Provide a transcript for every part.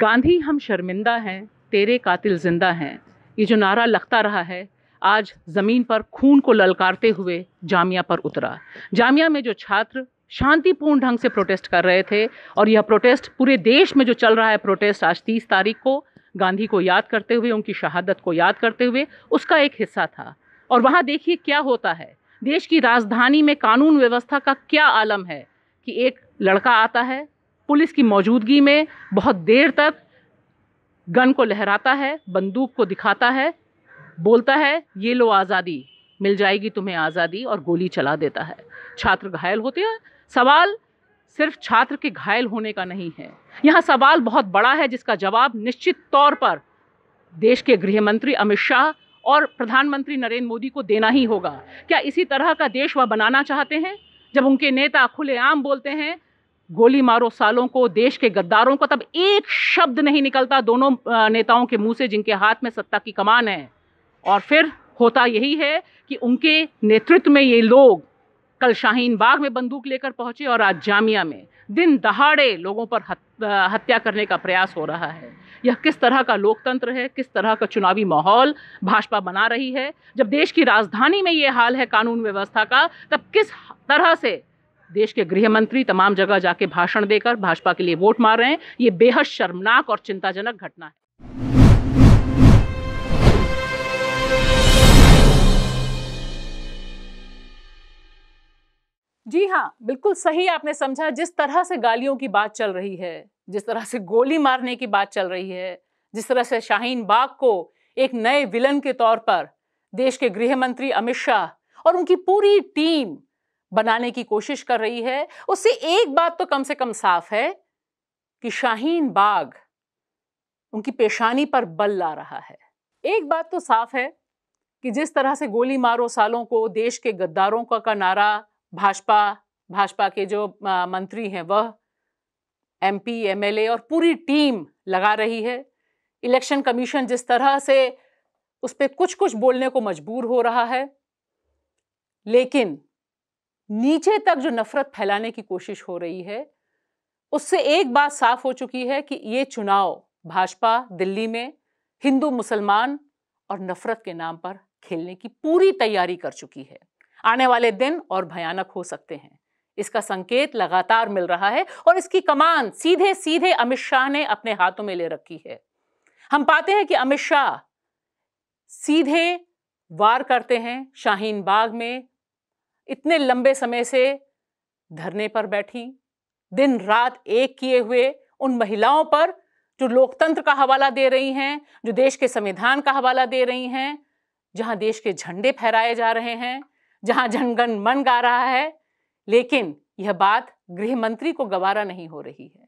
गांधी हम शर्मिंदा हैं तेरे कातिल जिंदा हैं ये जो नारा लगता रहा है आज ज़मीन पर खून को ललकारते हुए जामिया पर उतरा जामिया में जो छात्र शांतिपूर्ण ढंग से प्रोटेस्ट कर रहे थे और यह प्रोटेस्ट पूरे देश में जो चल रहा है प्रोटेस्ट आज तीस तारीख को गांधी को याद करते हुए उनकी शहादत को याद करते हुए उसका एक हिस्सा था और वहाँ देखिए क्या होता है देश की राजधानी में कानून व्यवस्था का क्या आलम है कि एक लड़का आता है पुलिस की मौजूदगी में बहुत देर तक गन को लहराता है बंदूक को दिखाता है बोलता है ये लो आज़ादी मिल जाएगी तुम्हें आज़ादी और गोली चला देता है छात्र घायल होते हैं सवाल सिर्फ छात्र के घायल होने का नहीं है यहाँ सवाल बहुत बड़ा है जिसका जवाब निश्चित तौर पर देश के गृह मंत्री अमित शाह और प्रधानमंत्री नरेंद्र मोदी को देना ही होगा क्या इसी तरह का देश वह बनाना चाहते हैं जब उनके नेता खुलेआम बोलते हैं गोली मारो सालों को देश के गद्दारों को तब एक शब्द नहीं निकलता दोनों नेताओं के मुंह से जिनके हाथ में सत्ता की कमान है और फिर होता यही है कि उनके नेतृत्व में ये लोग कल शाहीन बाग में बंदूक लेकर पहुंचे और आज जामिया में दिन दहाड़े लोगों पर हत्या करने का प्रयास हो रहा है यह किस तरह का लोकतंत्र है किस तरह का चुनावी माहौल भाजपा बना रही है जब देश की राजधानी में ये हाल है कानून व्यवस्था का तब किस तरह से देश के गृह मंत्री तमाम जगह जाके भाषण देकर भाजपा के लिए वोट मार रहे हैं ये बेहद शर्मनाक और चिंताजनक घटना है जी हाँ बिल्कुल सही आपने समझा जिस तरह से गालियों की बात चल रही है जिस तरह से गोली मारने की बात चल रही है जिस तरह से शाहीन बाग को एक नए विलन के तौर पर देश के गृह मंत्री अमित शाह और उनकी पूरी टीम बनाने की कोशिश कर रही है उससे एक बात तो कम से कम साफ है कि शाहीन बाग उनकी पेशानी पर बल ला रहा है एक बात तो साफ है कि जिस तरह से गोली मारो सालों को देश के गद्दारों का का नारा भाजपा भाजपा के जो मंत्री हैं वह एमपी एमएलए और पूरी टीम लगा रही है इलेक्शन कमीशन जिस तरह से उस पर कुछ कुछ बोलने को मजबूर हो रहा है लेकिन नीचे तक जो नफरत फैलाने की कोशिश हो रही है उससे एक बात साफ हो चुकी है कि ये चुनाव भाजपा दिल्ली में हिंदू मुसलमान और नफरत के नाम पर खेलने की पूरी तैयारी कर चुकी है आने वाले दिन और भयानक हो सकते हैं इसका संकेत लगातार मिल रहा है और इसकी कमान सीधे सीधे अमित शाह ने अपने हाथों में ले रखी है हम पाते हैं कि अमित शाह सीधे वार करते हैं शाहीन बाग में इतने लंबे समय से धरने पर बैठी दिन रात एक किए हुए उन महिलाओं पर जो लोकतंत्र का हवाला दे रही हैं जो देश के संविधान का हवाला दे रही हैं जहां देश के झंडे फहराए जा रहे हैं जहां जनगण मन गा रहा है लेकिन यह बात गृह मंत्री को गवारा नहीं हो रही है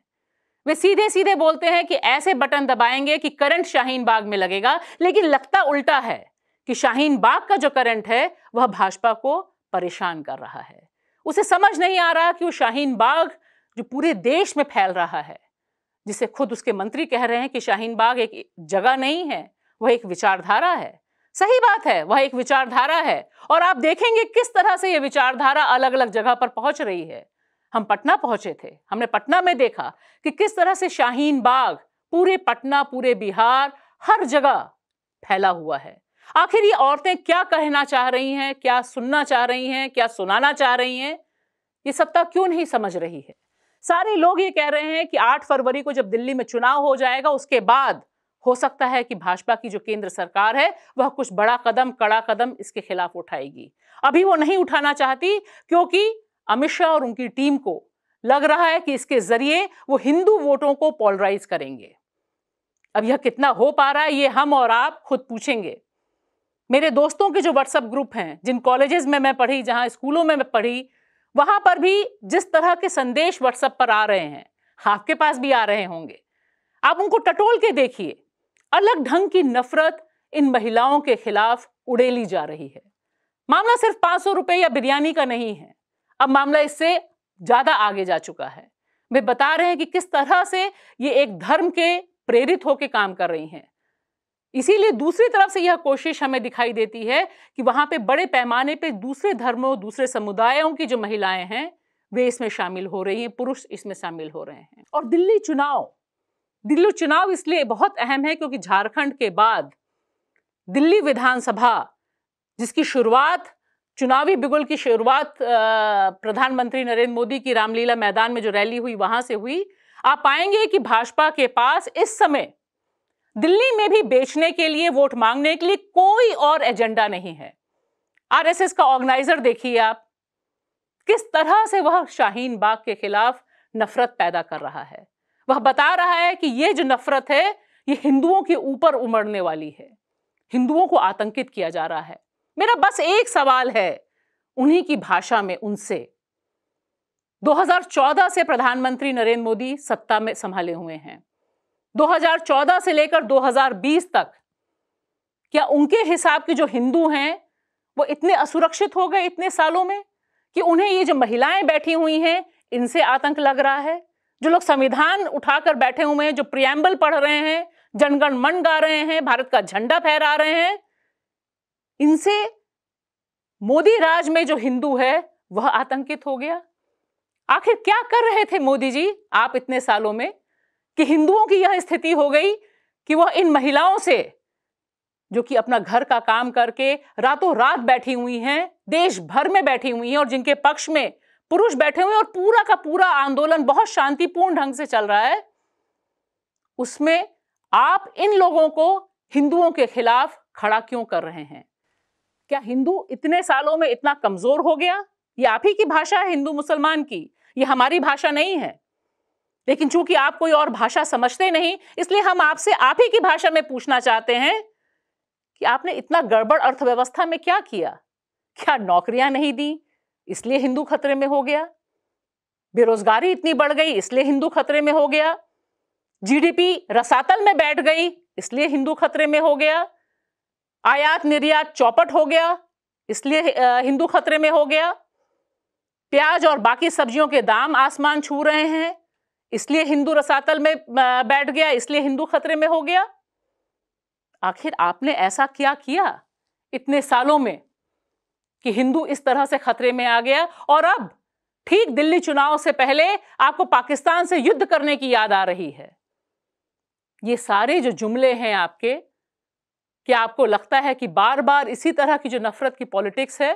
वे सीधे सीधे बोलते हैं कि ऐसे बटन दबाएंगे कि करंट शाहीन बाग में लगेगा लेकिन लगता उल्टा है कि शाहीन बाग का जो करंट है वह भाजपा को परेशान कर रहा है उसे समझ नहीं आ रहा कि वो शाहीन बाग जो पूरे देश में फैल रहा है जिसे खुद उसके मंत्री कह रहे हैं कि शाहीन बाग एक जगह नहीं है वह एक विचारधारा है सही बात है वह एक विचारधारा है और आप देखेंगे किस तरह से यह विचारधारा अलग अलग जगह पर पहुंच रही है हम पटना पहुंचे थे हमने पटना में देखा कि किस तरह से शाहीन बाग पूरे पटना पूरे बिहार हर जगह फैला हुआ है आखिर ये औरतें क्या कहना चाह रही हैं क्या सुनना चाह रही हैं क्या सुनाना चाह रही हैं ये सत्ता क्यों नहीं समझ रही है सारे लोग ये कह रहे हैं कि 8 फरवरी को जब दिल्ली में चुनाव हो जाएगा उसके बाद हो सकता है कि भाजपा की जो केंद्र सरकार है वह कुछ बड़ा कदम कड़ा कदम इसके खिलाफ उठाएगी अभी वो नहीं उठाना चाहती क्योंकि अमित शाह और उनकी टीम को लग रहा है कि इसके जरिए वो हिंदू वोटों को पॉलराइज करेंगे अब यह कितना हो पा रहा है ये हम और आप खुद पूछेंगे मेरे दोस्तों के जो व्हाट्सएप ग्रुप हैं जिन कॉलेजेस में मैं पढ़ी जहां स्कूलों में मैं पढ़ी वहां पर भी जिस तरह के संदेश व्हाट्सएप पर आ रहे हैं आपके पास भी आ रहे होंगे आप उनको टटोल के देखिए अलग ढंग की नफरत इन महिलाओं के खिलाफ उड़ेली जा रही है मामला सिर्फ पाँच सौ रुपये या बिरयानी का नहीं है अब मामला इससे ज़्यादा आगे जा चुका है वे बता रहे हैं कि किस तरह से ये एक धर्म के प्रेरित होकर काम कर रही हैं इसीलिए दूसरी तरफ से यह कोशिश हमें दिखाई देती है कि वहां पे बड़े पैमाने पे दूसरे धर्मों दूसरे समुदायों की जो महिलाएं हैं वे इसमें शामिल हो रही हैं पुरुष इसमें शामिल हो रहे हैं और दिल्ली चुनाव दिल्ली चुनाव इसलिए बहुत अहम है क्योंकि झारखंड के बाद दिल्ली विधानसभा जिसकी शुरुआत चुनावी बिगुल की शुरुआत प्रधानमंत्री नरेंद्र मोदी की रामलीला मैदान में जो रैली हुई वहां से हुई आप पाएंगे कि भाजपा के पास इस समय दिल्ली में भी बेचने के लिए वोट मांगने के लिए कोई और एजेंडा नहीं है आरएसएस का ऑर्गेनाइजर देखिए आप किस तरह से वह शाहीन बाग के खिलाफ नफरत पैदा कर रहा है वह बता रहा है कि यह जो नफरत है ये हिंदुओं के ऊपर उमड़ने वाली है हिंदुओं को आतंकित किया जा रहा है मेरा बस एक सवाल है उन्हीं की भाषा में उनसे 2014 से प्रधानमंत्री नरेंद्र मोदी सत्ता में संभाले हुए हैं 2014 से लेकर 2020 तक क्या उनके हिसाब के जो हिंदू हैं वो इतने असुरक्षित हो गए इतने सालों में कि उन्हें ये जो महिलाएं बैठी हुई हैं इनसे आतंक लग रहा है जो लोग संविधान उठाकर बैठे हुए हैं जो प्रियम्बल पढ़ रहे हैं जनगण मन गा रहे हैं भारत का झंडा फहरा रहे हैं इनसे मोदी राज में जो हिंदू है वह आतंकित हो गया आखिर क्या कर रहे थे मोदी जी आप इतने सालों में कि हिंदुओं की यह स्थिति हो गई कि वह इन महिलाओं से जो कि अपना घर का काम करके रातों रात बैठी हुई हैं देश भर में बैठी हुई हैं और जिनके पक्ष में पुरुष बैठे हुए हैं और पूरा का पूरा आंदोलन बहुत शांतिपूर्ण ढंग से चल रहा है उसमें आप इन लोगों को हिंदुओं के खिलाफ खड़ा क्यों कर रहे हैं क्या हिंदू इतने सालों में इतना कमजोर हो गया ये आप ही की भाषा है हिंदू मुसलमान की ये हमारी भाषा नहीं है लेकिन चूंकि आप कोई और भाषा समझते नहीं इसलिए हम आपसे आप ही की भाषा में पूछना चाहते हैं कि आपने इतना गड़बड़ अर्थव्यवस्था में क्या किया क्या नौकरियां नहीं दी इसलिए हिंदू खतरे में हो गया बेरोजगारी इतनी बढ़ गई इसलिए हिंदू खतरे में हो गया जीडीपी रसातल में बैठ गई इसलिए हिंदू खतरे में हो गया आयात निर्यात चौपट हो गया इसलिए हिंदू खतरे में हो गया प्याज और बाकी सब्जियों के दाम आसमान छू रहे हैं इसलिए हिंदू रसातल में बैठ गया इसलिए हिंदू खतरे में हो गया आखिर आपने ऐसा क्या किया इतने सालों में कि हिंदू इस तरह से खतरे में आ गया और अब ठीक दिल्ली चुनाव से पहले आपको पाकिस्तान से युद्ध करने की याद आ रही है ये सारे जो जुमले हैं आपके कि आपको लगता है कि बार बार इसी तरह की जो नफरत की पॉलिटिक्स है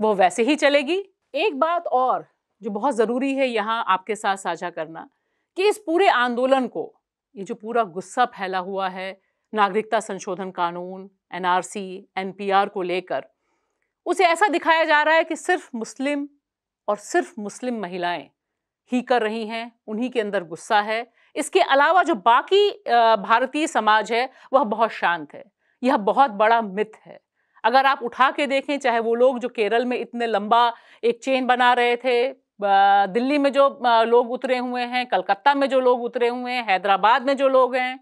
वो वैसे ही चलेगी एक बात और जो बहुत ज़रूरी है यहाँ आपके साथ साझा करना कि इस पूरे आंदोलन को ये जो पूरा गुस्सा फैला हुआ है नागरिकता संशोधन कानून एनआरसी एनपीआर को लेकर उसे ऐसा दिखाया जा रहा है कि सिर्फ मुस्लिम और सिर्फ मुस्लिम महिलाएं ही कर रही हैं उन्हीं के अंदर गुस्सा है इसके अलावा जो बाकी भारतीय समाज है वह बहुत शांत है यह बहुत बड़ा मिथ है अगर आप उठा के देखें चाहे वो लोग जो केरल में इतने लंबा एक चेन बना रहे थे दिल्ली में जो लोग उतरे हुए हैं कलकत्ता में जो लोग उतरे हुए हैं हैदराबाद में जो लोग हैं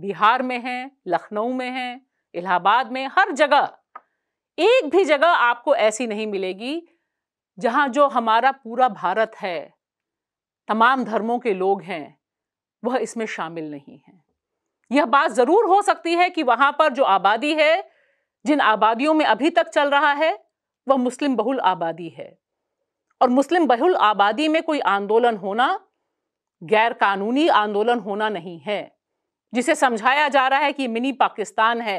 बिहार में हैं लखनऊ में हैं इलाहाबाद में हर जगह एक भी जगह आपको ऐसी नहीं मिलेगी जहाँ जो हमारा पूरा भारत है तमाम धर्मों के लोग हैं वह इसमें शामिल नहीं हैं यह बात ज़रूर हो सकती है कि वहाँ पर जो आबादी है जिन आबादियों में अभी तक चल रहा है वह मुस्लिम बहुल आबादी है और मुस्लिम बहुल आबादी में कोई आंदोलन होना गैर कानूनी आंदोलन होना नहीं है जिसे समझाया जा रहा है कि मिनी पाकिस्तान है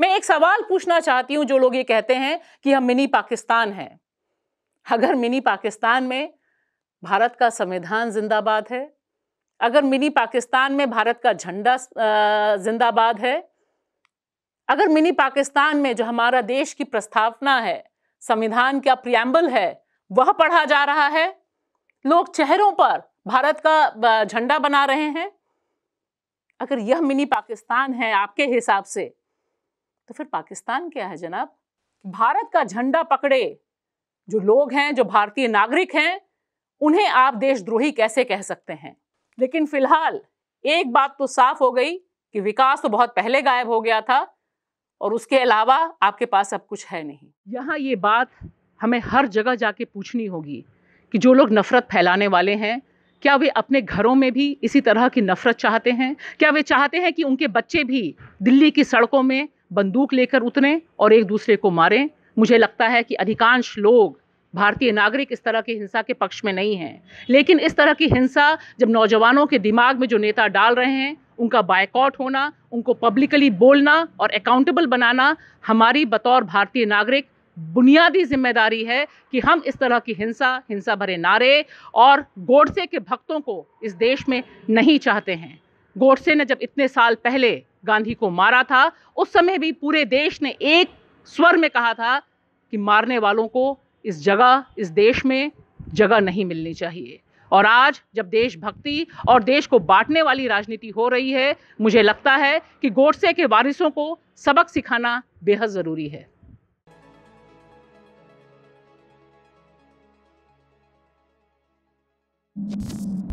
मैं एक सवाल पूछना चाहती हूं जो लोग ये कहते हैं कि हम मिनी पाकिस्तान हैं अगर मिनी पाकिस्तान में भारत का संविधान जिंदाबाद है अगर मिनी पाकिस्तान में भारत का झंडा जिंदाबाद है अगर मिनी पाकिस्तान में जो हमारा देश की प्रस्तावना है संविधान का प्रियम्बल है वह पढ़ा जा रहा है लोग चेहरों पर भारत का झंडा बना रहे हैं अगर यह मिनी पाकिस्तान है आपके हिसाब से तो फिर पाकिस्तान क्या है जनाब भारत का झंडा पकड़े जो लोग हैं जो भारतीय नागरिक हैं उन्हें आप देशद्रोही कैसे कह सकते हैं लेकिन फिलहाल एक बात तो साफ हो गई कि विकास तो बहुत पहले गायब हो गया था और उसके अलावा आपके पास अब कुछ है नहीं यहाँ ये बात हमें हर जगह जाके पूछनी होगी कि जो लोग नफ़रत फैलाने वाले हैं क्या वे अपने घरों में भी इसी तरह की नफ़रत चाहते हैं क्या वे चाहते हैं कि उनके बच्चे भी दिल्ली की सड़कों में बंदूक लेकर उतरें और एक दूसरे को मारें मुझे लगता है कि अधिकांश लोग भारतीय नागरिक इस तरह की हिंसा के पक्ष में नहीं हैं लेकिन इस तरह की हिंसा जब नौजवानों के दिमाग में जो नेता डाल रहे हैं उनका बायकॉट होना उनको पब्लिकली बोलना और अकाउंटेबल बनाना हमारी बतौर भारतीय नागरिक बुनियादी जिम्मेदारी है कि हम इस तरह की हिंसा हिंसा भरे नारे और गोडसे के भक्तों को इस देश में नहीं चाहते हैं गोडसे ने जब इतने साल पहले गांधी को मारा था उस समय भी पूरे देश ने एक स्वर में कहा था कि मारने वालों को इस जगह इस देश में जगह नहीं मिलनी चाहिए और आज जब देशभक्ति और देश को बांटने वाली राजनीति हो रही है मुझे लगता है कि गोडसे के वारिसों को सबक सिखाना बेहद ज़रूरी है you